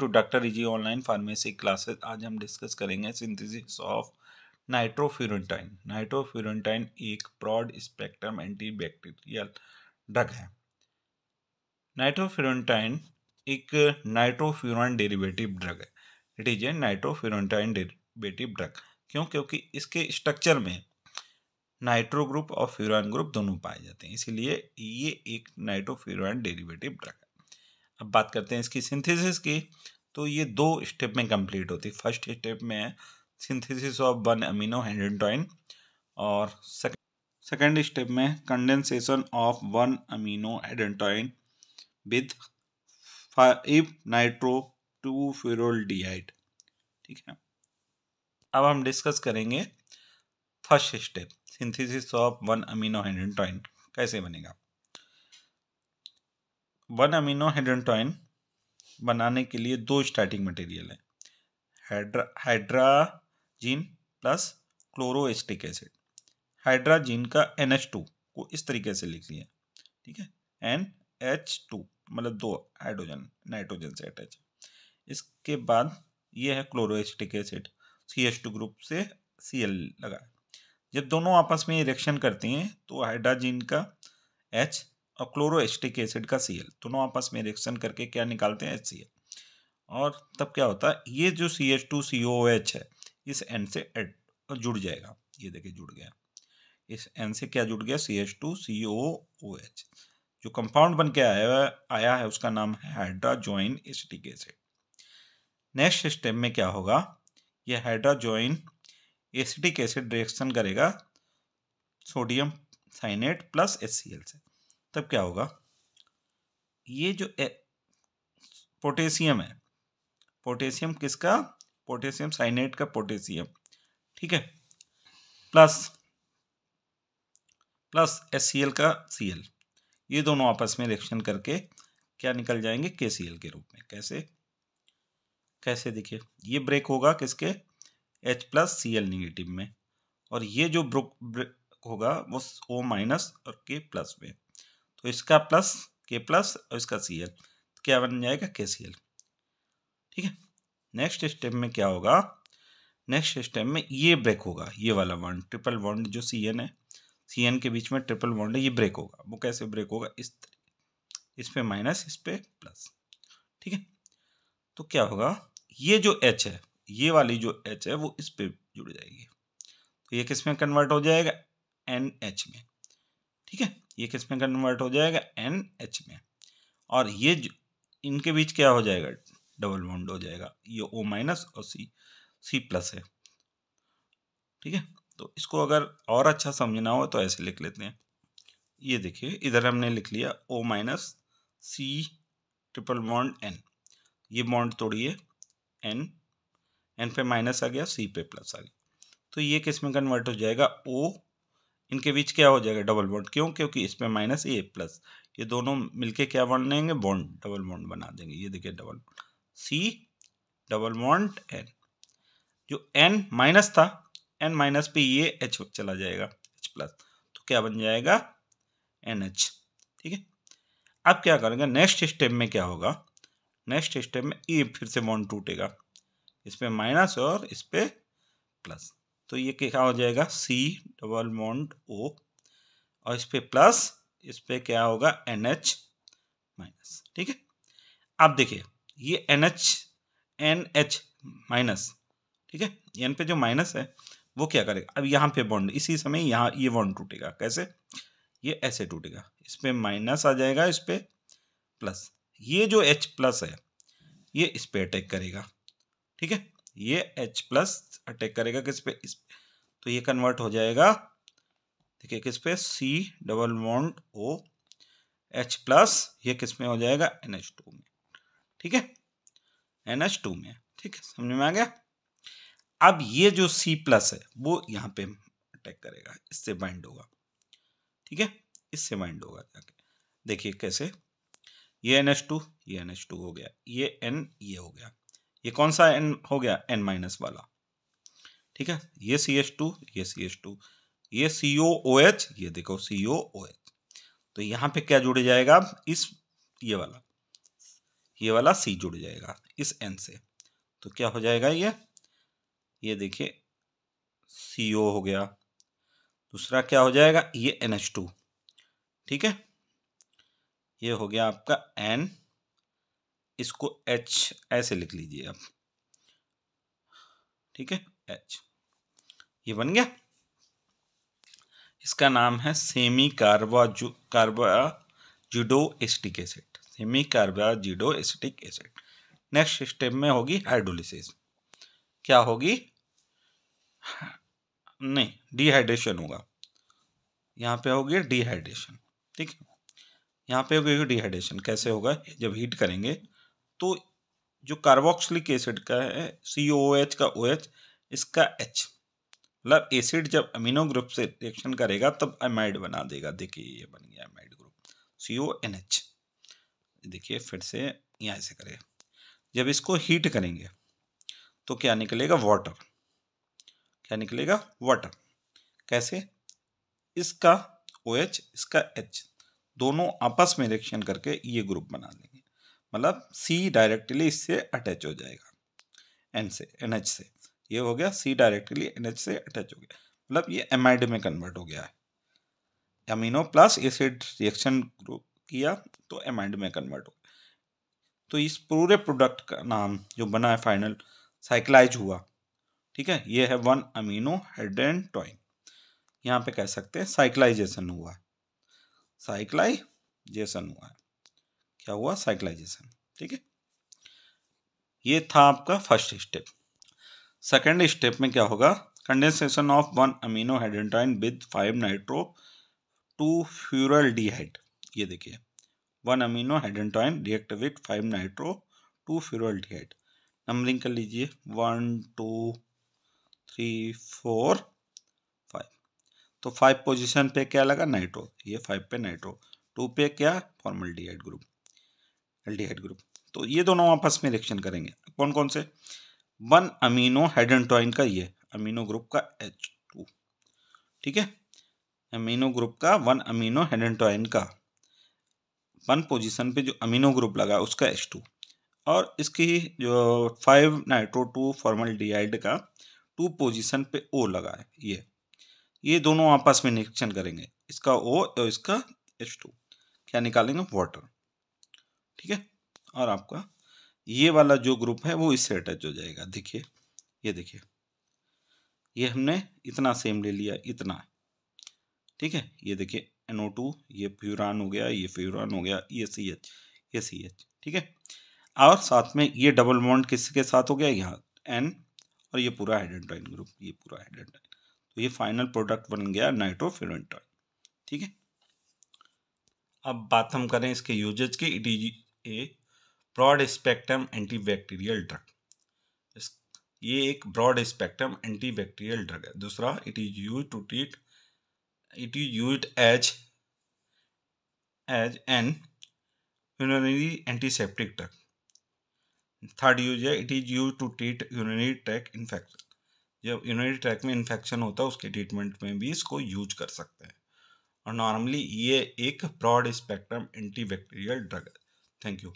To doctor ji online pharmacy classes आज हम discuss करेंगे सिंथेसिस ऑफ नाइट्रोफ्यूरेंटाइन नाइट्रोफ्यूरेंटाइन एक ब्रॉड स्पेक्ट्रम एंटीबैक्टीरियल ड्रग है नाइट्रोफ्यूरेंटाइन एक नाइट्रोफ्यूरन डेरिवेटिव ड्रग है it is a nitrofurantoin derivative drug क्यों क्योंकि इसके स्ट्रक्चर में नाइट्रो ग्रुप और फ्यूरान ग्रुप दोनों पाए जाते हैं इसीलिए ये एक नाइट्रोफ्यूरन डेरिवेटिव ड्रग अब बात करते हैं इसकी सिंथेसिस की तो ये दो स्टेप में कंप्लीट होती है फर्स्ट स्टेप में है synthesis of one amino hydantoin और सेकेंड स्टेप में condensation of one amino hydantoin with five nitro two furaldehyde ठीक है अब हम डिस्कस करेंगे first step synthesis of one amino hydantoin कैसे बनेगा वन अमीनो हेडेंटॉइन बनाने के लिए दो स्टार्टिंग मटेरियल है hydrazine plus chloroacetic acid hydrazine का एन एच टू को इस तरीके से लिख लिया ठीक है एन एच टू मतलब दो हाइड्रोजन नाइट्रोजन से अटैच इसके बाद ये है chloroacetic acid C H two group से सी एल लगा जब दोनों आपस में रिएक्शन करते हैं तो हाइड्राजीन का एच और क्लोरोएस्टिक एसिड का सी दोनों आपस में रिएक्शन करके क्या निकालते हैं एच और तब क्या होता है ये जो C H two C O H है इस एंड से एड जुड़ जाएगा ये देखिए जुड़ गया इस एन से क्या जुड़ गया C H two C O O H जो कंपाउंड बन के आया है आया है उसका नाम है hydrazino acetic acid next step में क्या होगा ये हाइड्राजोइन एसिटिक एसिड रिएक्शन करेगा sodium cyanate plus H C L से तब क्या होगा ये जो पोटेशियम है पोटेशियम किसका पोटेशियम साइनेट का पोटेशियम ठीक है प्लस प्लस एस का सी ये दोनों आपस में रिएक्शन करके क्या निकल जाएंगे के के रूप में कैसे कैसे देखिए ये ब्रेक होगा किसके H plus C L negative में और ये जो ब्रुक ब्रेक होगा वो O माइनस और K प्लस में तो इसका प्लस के प्लस और इसका सी एल तो क्या बन जाएगा के सी एल ठीक है नेक्स्ट स्टेप में क्या होगा नेक्स्ट स्टेप में ये ब्रेक होगा ये वाला बॉन्ड ट्रिपल बॉन्ड जो सी एन है सी एन के बीच में ट्रिपल बॉन्ड है ये ब्रेक होगा वो कैसे ब्रेक होगा इस इस पर माइनस इस पर प्लस ठीक है तो क्या होगा ये जो एच है ये वाली जो एच है वो इस पर जुड़ जाएगी तो ये किस में कन्वर्ट हो जाएगा एन एच में ठीक है ये किस में कन्वर्ट हो जाएगा एन एच में और ये इनके बीच क्या हो जाएगा डबल बॉन्ड हो जाएगा ये ओ माइनस और सी सी प्लस है ठीक है तो इसको अगर और अच्छा समझना हो तो ऐसे लिख लेते हैं ये देखिए इधर हमने लिख लिया O minus C triple bond N ये बॉन्ड तोड़िए एन एन पे माइनस आ गया सी पे प्लस आ गया तो ये किस में कन्वर्ट हो जाएगा ओ इनके बीच क्या हो जाएगा डबल बॉन्ड क्यों क्योंकि इसमें माइनस ए प्लस ये दोनों मिलके क्या बनेंगे बॉन्ड डबल बॉन्ड बना देंगे ये देखिए double C double bond N जो एन माइनस था एन माइनस पे ये एच चला जाएगा एच प्लस तो क्या बन जाएगा एन एच ठीक है अब क्या करेंगे नेक्स्ट स्टेप में क्या होगा नेक्स्ट स्टेप में ये फिर से बॉन्ड टूटेगा इस पर माइनस और इस पर प्लस तो ये क्या हो जाएगा सी डबल मॉन्ट ओ और इस पर प्लस इस पर क्या होगा एन एच माइनस ठीक है आप देखिए ये N H N H minus ठीक है एन पे जो माइनस है वो क्या करेगा अब यहाँ पे बॉन्ड इसी समय यहाँ ये बॉन्ड टूटेगा कैसे ये ऐसे टूटेगा इस पर माइनस आ जाएगा इस पर प्लस ये जो एच प्लस है ये इस पर अटैक करेगा ठीक है ये एच प्लस अटैक करेगा किस पे इस पे तो ये कन्वर्ट हो जाएगा देखिए किस पे C double bond O H plus ये किस में हो जाएगा एन एच टू में ठीक है एन एच टू में ठीक है समझ में आ गया अब ये जो सी प्लस है वो यहाँ पे अटैक करेगा इससे बाइंड होगा ठीक है इससे बाइंड होगा जाके देखिए कैसे ये एन एच टू ये एन एच टू हो गया ये एन ये हो गया ये कौन सा एन हो गया एन माइनस वाला ठीक है ये सी एच टू ये सी एच टू ये सी ओ ओ एच ये देखो सी ओ ओ एच तो यहां पे क्या जुड़ जाएगा इस ये वाला ये वाला सी जुड़ जाएगा इस एन से तो क्या हो जाएगा ये ये देखिए सी ओ हो गया दूसरा क्या हो जाएगा ये एन एच टू ठीक है ये हो गया आपका एन इसको एच ऐसे लिख लीजिए आप ठीक है एच ये बन गया इसका नाम है semicarbazido acetic acid semicarbazido acetic acid next step में होगी हाइड्रोलिसिस क्या होगी नहीं डिहाइड्रेशन होगा यहाँ पे होगी डिहाइड्रेशन ठीक है यहाँ पे होगी डिहाइड्रेशन कैसे होगा जब हीट करेंगे तो जो कार्बोक्सिलिक एसिड का है सी ओ एच का ओ एच इसका एच मतलब एसिड जब अमीनो ग्रुप से रिएक्शन करेगा तब एमाइड बना देगा देखिए ये बन गया amide group C O N H देखिए फिर से यहाँ से करेगा जब इसको हीट करेंगे तो क्या निकलेगा वाटर क्या निकलेगा वाटर कैसे इसका ओ OH, एच इसका एच दोनों आपस में रिएक्शन करके ये ग्रुप बना देंगे मतलब सी डायरेक्टली इससे अटैच हो जाएगा एन से एन एच से ये हो गया सी डायरेक्टली एन एच से अटैच हो गया मतलब ये एमाइड में कन्वर्ट हो गया है अमीनो प्लस एसिड रिएक्शन किया तो एमाइड में कन्वर्ट हो गया तो इस पूरे प्रोडक्ट का नाम जो बना है फाइनल साइक्लाइज हुआ ठीक है ये है वन अमीनो टॉइन यहाँ पे कह सकते हैं साइक्लाइजेशन हुआ साइक्लाइजेशन हुआ है क्या हुआ साइकिलाइजेशन ठीक है ये था आपका फर्स्ट स्टेप सेकेंड स्टेप में क्या होगा condensation of one amino hydantoin with five nitro two furaldehyde ये देखिए one amino hydantoin react with five nitro two furaldehyde numbering कर लीजिए one two three four five तो five position पे क्या लगा नाइट्रो ये फाइव पे नाइट्रो टू पे क्या फॉर्मल ग्रुप एल्डिहाइड ग्रुप तो ये दोनों आपस में रिएक्शन करेंगे कौन कौन से वन अमीनो हेडेंटोइन का ये अमीनो ग्रुप का एच टू ठीक है अमीनो ग्रुप का वन अमीनो हेडेंटोइन का वन पोजीशन पे जो अमीनो ग्रुप लगा उसका एच टू और इसकी जो five nitro two formaldehyde का टू पोजीशन पे ओ लगा है ये ये दोनों आपस में निरीक्षण करेंगे इसका ओ और इसका एच टू क्या निकालेंगे वाटर ठीक है और आपका ये वाला जो ग्रुप है वो इससे अटैच हो जाएगा देखिए ये देखिए ये हमने इतना सेम ले लिया इतना ठीक है ये देखिए एनओ टू ये फ्यूरान हो गया ये फ्यूरान हो गया ये सी एच ये सी एच ठीक है और साथ में ये डबल बॉन्ड किसके साथ हो गया यहाँ एन और ये पूरा हाइड्रेंटाइन ग्रुप ये पूरा हाइड्रेंटाइन तो ये फाइनल प्रोडक्ट बन गया नाइट्रोफेरेंटाइन ठीक है अब बात हम करें इसके यूजेज की it e is a broad spectrum antibacterial drug ये एक ब्रॉड स्पेक्ट्रम एंटीबैक्टीरियल ड्रग है दूसरा it is use to treat it is use as as an urinary antiseptic drug third use है it is use to treat urinary tract infection जब urinary tract में infection होता है उसके treatment में भी इसको यूज कर सकते हैं और नॉर्मली ये एक ब्रॉड स्पेक्ट्रम एंटीबैक्टीरियल ड्रग है Thank you.